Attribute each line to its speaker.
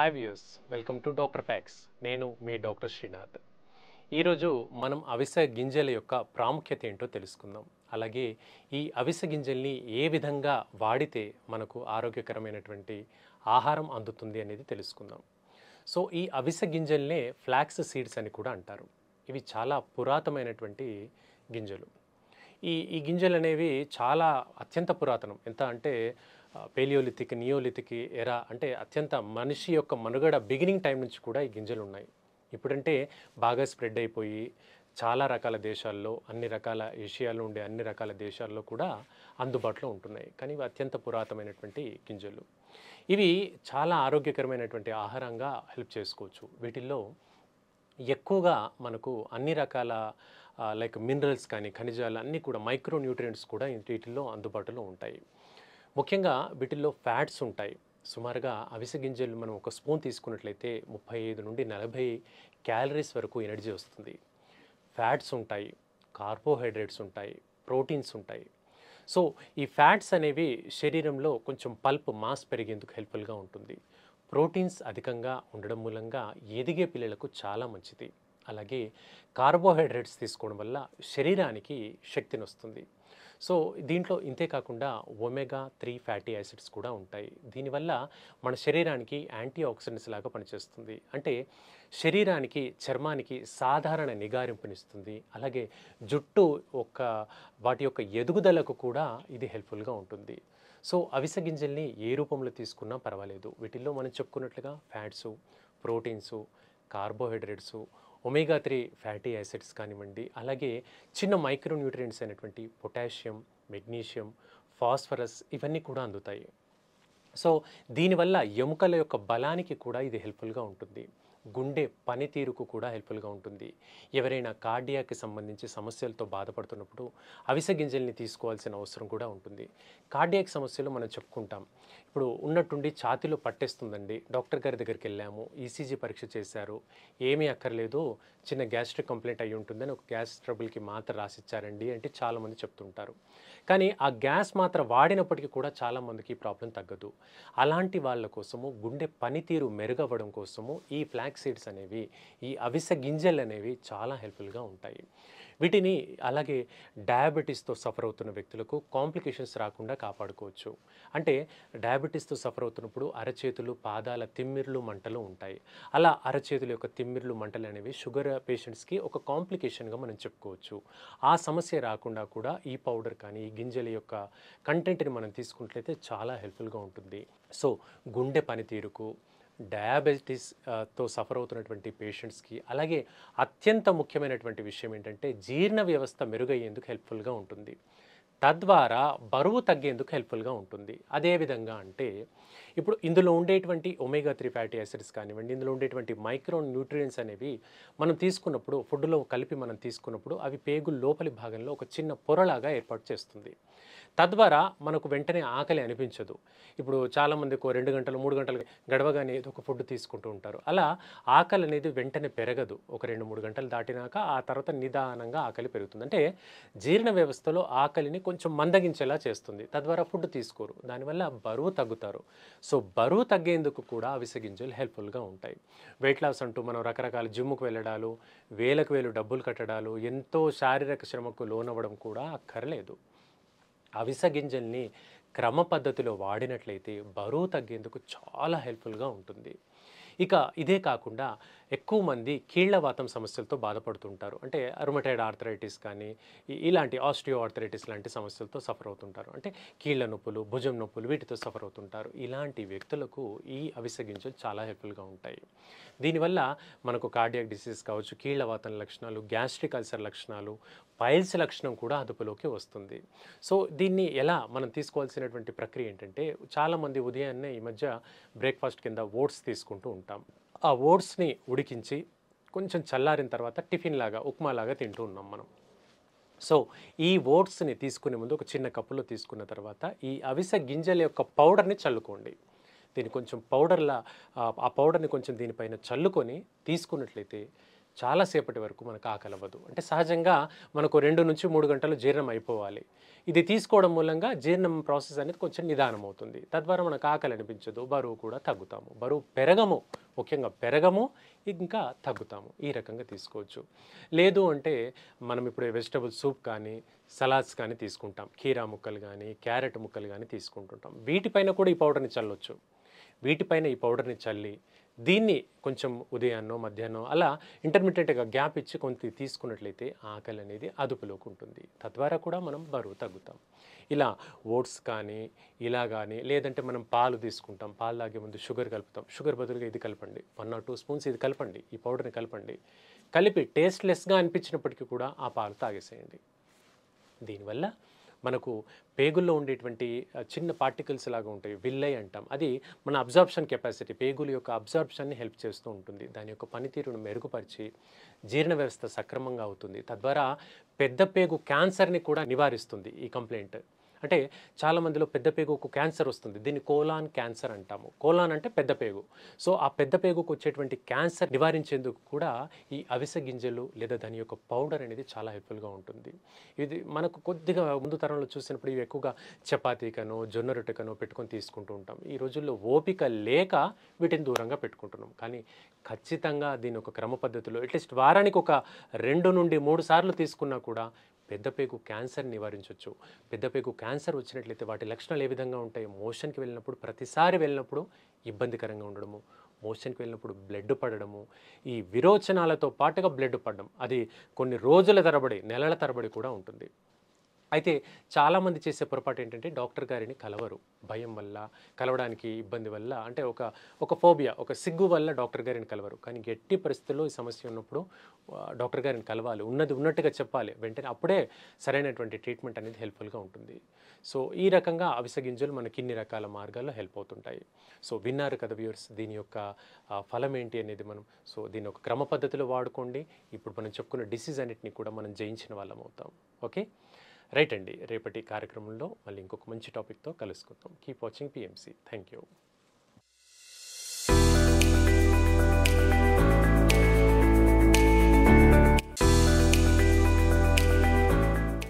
Speaker 1: hi views welcome to doctor facts నేను మీ doctor Srinath ఈరోజు మనం అవిసె గింజల యొక్క ప్రాముఖ్యత ఏంటో తెలుసుకుందాం అలాగే ఈ అవిసె గింజల్ని ఏ విధంగా వాడితే మనకు ఆరోగ్యకరమైనటువంటి ఆహారం అందుతుంది అనేది తెలుసుకుందాం సో ఈ అవిసె గింజల్నే ఫ్లాక్స్ సీడ్స్ అని కూడా అంటారు ఇవి చాలా పురాతనమైనటువంటి గింజలు ఈ ఈ గింజలు అనేవి చాలా అత్యంత పురాతనం ఎంత అంటే పేలియోలిథిక్ నియోలిథిక్ ఎరా అంటే అత్యంత మనిషి యొక్క మనుగడ బిగినింగ్ టైం నుంచి కూడా ఈ గింజలు ఉన్నాయి ఇప్పుడంటే బాగా స్ప్రెడ్ అయిపోయి చాలా రకాల దేశాల్లో అన్ని రకాల ఏషియాలో ఉండే అన్ని రకాల దేశాల్లో కూడా అందుబాటులో ఉంటున్నాయి కానీ ఇవి అత్యంత పురాతనమైనటువంటి గింజలు ఇవి చాలా ఆరోగ్యకరమైనటువంటి ఆహారంగా హెల్ప్ చేసుకోవచ్చు వీటిల్లో ఎక్కువగా మనకు అన్ని రకాల లైక్ మినరల్స్ కానీ ఖనిజాలు అన్నీ కూడా మైక్రో న్యూట్రియంట్స్ కూడా వీటిల్లో అందుబాటులో ఉంటాయి ముఖ్యంగా వీటిల్లో ఫ్యాట్స్ ఉంటాయి సుమారుగా అవిసె గింజలు మనం ఒక స్పూన్ తీసుకున్నట్లయితే ముప్పై ఐదు నుండి నలభై క్యాలరీస్ వరకు ఎనర్జీ వస్తుంది ఫ్యాట్స్ ఉంటాయి కార్బోహైడ్రేట్స్ ఉంటాయి ప్రోటీన్స్ ఉంటాయి సో ఈ ఫ్యాట్స్ అనేవి శరీరంలో కొంచెం పల్ప్ మాస్ పెరిగేందుకు హెల్ప్ఫుల్గా ఉంటుంది ప్రోటీన్స్ అధికంగా ఉండడం మూలంగా ఎదిగే పిల్లలకు చాలా మంచిది అలాగే కార్బోహైడ్రేట్స్ తీసుకోవడం వల్ల శరీరానికి శక్తిని వస్తుంది సో దీంట్లో ఇంతే కాకుండా ఒమెగా త్రీ ఫ్యాటీ యాసిడ్స్ కూడా ఉంటాయి దీనివల్ల మన శరీరానికి యాంటీ ఆక్సిడెంట్స్ లాగా పనిచేస్తుంది అంటే శరీరానికి చర్మానికి సాధారణ నిగారింపునిస్తుంది అలాగే జుట్టు ఒక వాటి యొక్క ఎదుగుదలకు కూడా ఇది హెల్ప్ఫుల్గా ఉంటుంది సో అవిసె గింజల్ని ఏ రూపంలో తీసుకున్నా పర్వాలేదు వీటిల్లో మనం చెప్పుకున్నట్లుగా fats proteins carbohydrates omega three fatty acids కానివ్వండి అలాగే చిన్న మైక్రో అయినటువంటి పొటాషియం మెగ్నీషియం ఫాస్ఫరస్ ఇవన్నీ కూడా అందుతాయి సో దీనివల్ల ఎముకల యొక్క బలానికి కూడా ఇది హెల్ప్ఫుల్గా ఉంటుంది గుండె పనితీరుకు కూడా హెల్ప్ఫుల్గా ఉంటుంది ఎవరైనా కార్డియాకి సంబంధించి సమస్యలతో బాధపడుతున్నప్పుడు అవిసె గింజల్ని తీసుకోవాల్సిన అవసరం కూడా ఉంటుంది కార్డియాక్ సమస్యలు మనం చెప్పుకుంటాం ఇప్పుడు ఉన్నట్టుండి ఛాతిలో పట్టేస్తుందండి డాక్టర్ గారి దగ్గరికి వెళ్ళాము ఈసీజీ పరీక్ష చేశారు ఏమీ అక్కర్లేదు చిన్న గ్యాస్ట్రిక్ కంప్లైంట్ అయి ఉంటుందని ఒక గ్యాస్ ట్రబుల్కి మాత్రం రాసిచ్చారండి అంటే చాలామంది చెప్తుంటారు కానీ ఆ గ్యాస్ మాత్ర వాడినప్పటికీ కూడా చాలామందికి ప్రాబ్లం తగ్గదు అలాంటి వాళ్ళ కోసము గుండె పనితీరు మెరుగవ్వడం కోసము ఈ ప్లాన్ సీడ్స్ అనేవి ఈ అవిసె గింజలు అనేవి చాలా హెల్ప్ఫుల్గా ఉంటాయి వీటిని అలాగే డయాబెటీస్తో సఫర్ అవుతున్న వ్యక్తులకు కాంప్లికేషన్స్ రాకుండా కాపాడుకోవచ్చు అంటే డయాబెటీస్తో సఫర్ అవుతున్నప్పుడు అరచేతులు పాదాల తిమ్మిర్లు మంటలు ఉంటాయి అలా అరచేతుల యొక్క తిమ్మిర్లు మంటలు అనేవి షుగర్ పేషెంట్స్కి ఒక కాంప్లికేషన్గా మనం చెప్పుకోవచ్చు ఆ సమస్య రాకుండా కూడా ఈ పౌడర్ కానీ ఈ గింజల యొక్క కంటెంట్ని మనం తీసుకున్నట్లయితే చాలా హెల్ప్ఫుల్గా ఉంటుంది సో గుండె పనితీరుకు డయాబెటీస్తో సఫర్ అవుతున్నటువంటి పేషెంట్స్కి అలాగే అత్యంత ముఖ్యమైనటువంటి విషయం ఏంటంటే జీర్ణ వ్యవస్థ మెరుగయ్యేందుకు హెల్ప్ఫుల్గా ఉంటుంది తద్వారా బరువు తగ్గేందుకు హెల్ప్ఫుల్గా ఉంటుంది అదేవిధంగా అంటే ఇప్పుడు ఇందులో ఉండేటువంటి ఒమేగా త్రీ ఫ్యాటీ యాసిడ్స్ కానివ్వండి ఇందులో ఉండేటువంటి మైక్రో న్యూట్రియన్స్ అనేవి మనం తీసుకున్నప్పుడు ఫుడ్లో కలిపి మనం తీసుకున్నప్పుడు అవి పేగు లోపలి భాగంలో ఒక చిన్న పొరలాగా ఏర్పాటు చేస్తుంది తద్వారా మనకు వెంటనే ఆకలి అనిపించదు ఇప్పుడు చాలామందికి రెండు గంటలు మూడు గంటలు గడవగానే ఒక ఫుడ్ తీసుకుంటూ ఉంటారు అలా ఆకలి అనేది వెంటనే పెరగదు ఒక రెండు మూడు గంటలు దాటినాక ఆ తర్వాత నిదానంగా ఆకలి పెరుగుతుంది అంటే జీర్ణ వ్యవస్థలో ఆకలిని కొంచెం మందగించేలా చేస్తుంది తద్వారా ఫుడ్ తీసుకోరు దానివల్ల బరువు తగ్గుతారు సో బరువు తగ్గేందుకు కూడా అవిసె గింజలు హెల్ప్ఫుల్గా ఉంటాయి వెయిట్ లాస్ అంటూ మనం రకరకాల జిమ్కు వెళ్ళడాలు వేలకు వేలు డబ్బులు కట్టడాలు ఎంతో శారీరక శ్రమకు లోనవ్వడం కూడా అక్కర్లేదు అవిస గింజల్ని క్రమ పద్ధతిలో వాడినట్లయితే బరువు తగ్గేందుకు చాలా హెల్ప్ఫుల్గా ఉంటుంది ఇక ఇదే కాకుండా ఎక్కువ మంది కీళ్లవాతం సమస్యలతో బాధపడుతుంటారు అంటే అరుమటైడ్ ఆర్థరైటిస్ కానీ ఇలాంటి ఆస్ట్రియో ఆర్థరైటిస్ లాంటి సమస్యలతో సఫర్ అవుతుంటారు అంటే కీళ్ల నొప్పులు భుజం నొప్పులు వీటితో సఫర్ అవుతుంటారు ఇలాంటి వ్యక్తులకు ఈ అవిసగించలు చాలా హెల్ప్ఫుల్గా ఉంటాయి దీనివల్ల మనకు కార్డియాక్ డిసీజ్ కావచ్చు కీళ్లవాతం లక్షణాలు గ్యాస్ట్రిక్ అల్సర్ లక్షణాలు పైల్స్ లక్షణం కూడా అదుపులోకి వస్తుంది సో దీన్ని ఎలా మనం తీసుకోవాల్సినటువంటి ప్రక్రియ ఏంటంటే చాలామంది ఉదయాన్నే ఈ మధ్య బ్రేక్ఫాస్ట్ కింద ఓట్స్ తీసుకుంటూ ఉంటారు ఉంటాం ఆ ఓట్స్ని ఉడికించి కొంచెం చల్లారిన తర్వాత టిఫిన్ లాగా ఉప్మా లాగా తింటూ ఉన్నాం మనం సో ఈ ఓట్స్ని తీసుకునే ముందు ఒక చిన్న కప్పులో తీసుకున్న తర్వాత ఈ అవిసె గింజల యొక్క పౌడర్ని చల్లుకోండి దీన్ని కొంచెం పౌడర్లా ఆ పౌడర్ని కొంచెం దీనిపైన చల్లుకొని తీసుకున్నట్లయితే చాలాసేపటి వరకు మనకు ఆకలవ్వదు అంటే సహజంగా మనకు రెండు నుంచి మూడు గంటలు జీర్ణం అయిపోవాలి ఇది తీసుకోవడం మూలంగా జీర్ణం ప్రాసెస్ అనేది కొంచెం నిదానం అవుతుంది తద్వారా మనకు ఆకలి అనిపించదు బరువు కూడా తగ్గుతాము బరువు పెరగము ముఖ్యంగా పెరగము ఇంకా తగ్గుతాము ఈ రకంగా తీసుకోవచ్చు లేదు అంటే మనం ఇప్పుడు వెజిటబుల్ సూప్ కానీ సలాడ్స్ కానీ తీసుకుంటాం కీరా ముక్కలు కానీ క్యారెట్ ముక్కలు కానీ తీసుకుంటుంటాం వీటిపైన కూడా ఈ పౌడర్ని చల్లొచ్చు వీటిపైన ఈ పౌడర్ని చల్లి దీన్ని కొంచెం ఉదయాన్నో మధ్యాహ్నం అలా ఇంటర్మీడియట్గా గ్యాప్ ఇచ్చి కొంత తీసుకున్నట్లయితే ఆకలి అనేది అదుపులోకి ఉంటుంది తద్వారా కూడా మనం బరువు తగ్గుతాం ఇలా ఓట్స్ కానీ ఇలా కానీ లేదంటే మనం పాలు తీసుకుంటాం పాలు లాగే ముందు షుగర్ కలుపుతాం షుగర్ బదులుగా ఇది కలపండి వన్ ఆర్ టూ స్పూన్స్ ఇది కలపండి ఈ పౌడర్ని కలపండి కలిపి టేస్ట్లెస్గా అనిపించినప్పటికీ కూడా ఆ పాలు తాగేసేయండి దీనివల్ల మనకు పేగుల్లో ఉండేటువంటి చిన్న పార్టికల్స్ లాగా ఉంటాయి విల్లై అంటాం అది మన అబ్జార్ప్షన్ కెపాసిటీ పేగుల యొక్క అబ్జార్ప్షన్ని హెల్ప్ చేస్తూ ఉంటుంది దాని యొక్క పనితీరును మెరుగుపరిచి జీర్ణ వ్యవస్థ సక్రమంగా అవుతుంది తద్వారా పెద్ద పేగు క్యాన్సర్ని కూడా నివారిస్తుంది ఈ కంప్లైంట్ అంటే చాలా మందిలో పేగుకు క్యాన్సర్ వస్తుంది దీన్ని కోలాన్ క్యాన్సర్ అంటాము కోలాన్ అంటే పెద్దపేగు సో ఆ పెద్దపేగుకు వచ్చేటువంటి క్యాన్సర్ నివారించేందుకు కూడా ఈ అవిసె గింజలు లేదా దాని యొక్క పౌడర్ అనేది చాలా హెల్ప్ఫుల్గా ఉంటుంది ఇది మనకు కొద్దిగా ముందు తరంలో చూసినప్పుడు ఇవి ఎక్కువగా చపాతీకనో జొన్న రొట్టెకనో పెట్టుకొని తీసుకుంటూ ఉంటాం ఈ రోజుల్లో ఓపిక లేక వీటిని దూరంగా పెట్టుకుంటున్నాం కానీ ఖచ్చితంగా దీని ఒక క్రమ పద్ధతిలో అట్లీస్ట్ వారానికి ఒక రెండు నుండి మూడు సార్లు తీసుకున్నా కూడా పెద్దపేగు క్యాన్సర్ నివారించవచ్చు పెద్దపేగు క్యాన్సర్ వచ్చినట్లయితే వాటి లక్షణాలు ఏ విధంగా ఉంటాయి మోషన్కి వెళ్ళినప్పుడు ప్రతిసారి వెళ్ళినప్పుడు ఇబ్బందికరంగా ఉండడము మోషన్కి వెళ్ళినప్పుడు బ్లడ్ పడడము ఈ విరోచనాలతో పాటుగా బ్లడ్ పడడం అది కొన్ని రోజుల తరబడి నెలల తరబడి కూడా ఉంటుంది అయితే చాలామంది చేసే పొరపాటు ఏంటంటే డాక్టర్ గారిని కలవరు భయం వల్ల కలవడానికి ఇబ్బంది వల్ల అంటే ఒక ఒక ఫోబియా ఒక సిగ్గు వల్ల డాక్టర్ గారిని కలవరు కానీ గట్టి పరిస్థితుల్లో ఈ సమస్య ఉన్నప్పుడు డాక్టర్ గారిని కలవాలి ఉన్నది ఉన్నట్టుగా చెప్పాలి వెంటనే అప్పుడే సరైనటువంటి ట్రీట్మెంట్ అనేది హెల్ప్ఫుల్గా ఉంటుంది సో ఈ రకంగా అవిస గింజలు మనకి ఇన్ని రకాల మార్గాల్లో హెల్ప్ అవుతుంటాయి సో విన్నారు కదా వ్యూర్స్ దీని యొక్క ఫలం ఏంటి అనేది మనం సో దీని ఒక క్రమ పద్ధతిలో వాడుకోండి ఇప్పుడు మనం చెప్పుకున్న డిసీజ్ అన్నిటిని కూడా మనం జయించిన వాళ్ళం అవుతాం ఓకే రైట్ అండి రేపటి కార్యక్రమంలో మళ్ళీ ఇంకొక మంచి టాపిక్తో కలుసుకుందాం keep watching PMC thank you